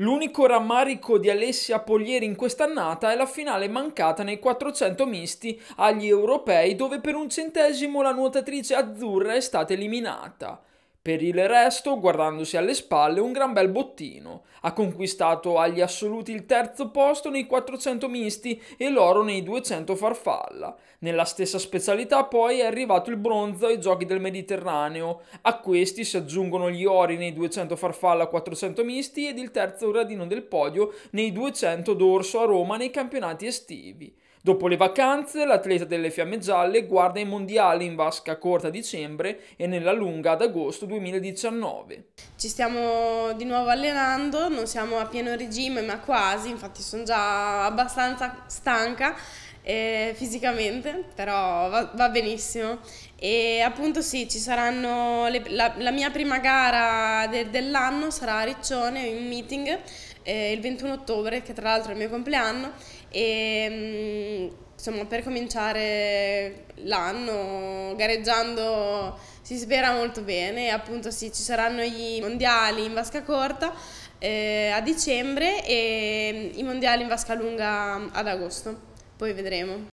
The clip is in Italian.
L'unico rammarico di Alessia Poglieri in quest'annata è la finale mancata nei 400 misti agli europei dove per un centesimo la nuotatrice azzurra è stata eliminata. Per il resto, guardandosi alle spalle, un gran bel bottino. Ha conquistato agli assoluti il terzo posto nei 400 misti e l'oro nei 200 farfalla. Nella stessa specialità poi è arrivato il bronzo ai giochi del Mediterraneo. A questi si aggiungono gli ori nei 200 farfalla 400 misti ed il terzo gradino del podio nei 200 d'orso a Roma nei campionati estivi. Dopo le vacanze, l'atleta delle Fiamme Gialle guarda i mondiali in vasca corta a dicembre e nella lunga ad agosto 2019. Ci stiamo di nuovo allenando, non siamo a pieno regime ma quasi, infatti sono già abbastanza stanca eh, fisicamente, però va, va, benissimo. E appunto sì, ci saranno le, la, la, mia prima gara de, dell'anno sarà a Riccione in meeting eh, il 21 ottobre, che tra l'altro è il mio compleanno. E, mm, insomma, per cominciare l'anno gareggiando si spera molto bene, appunto sì, ci saranno i mondiali in vasca corta eh, a dicembre e i mondiali in vasca lunga ad agosto, poi vedremo.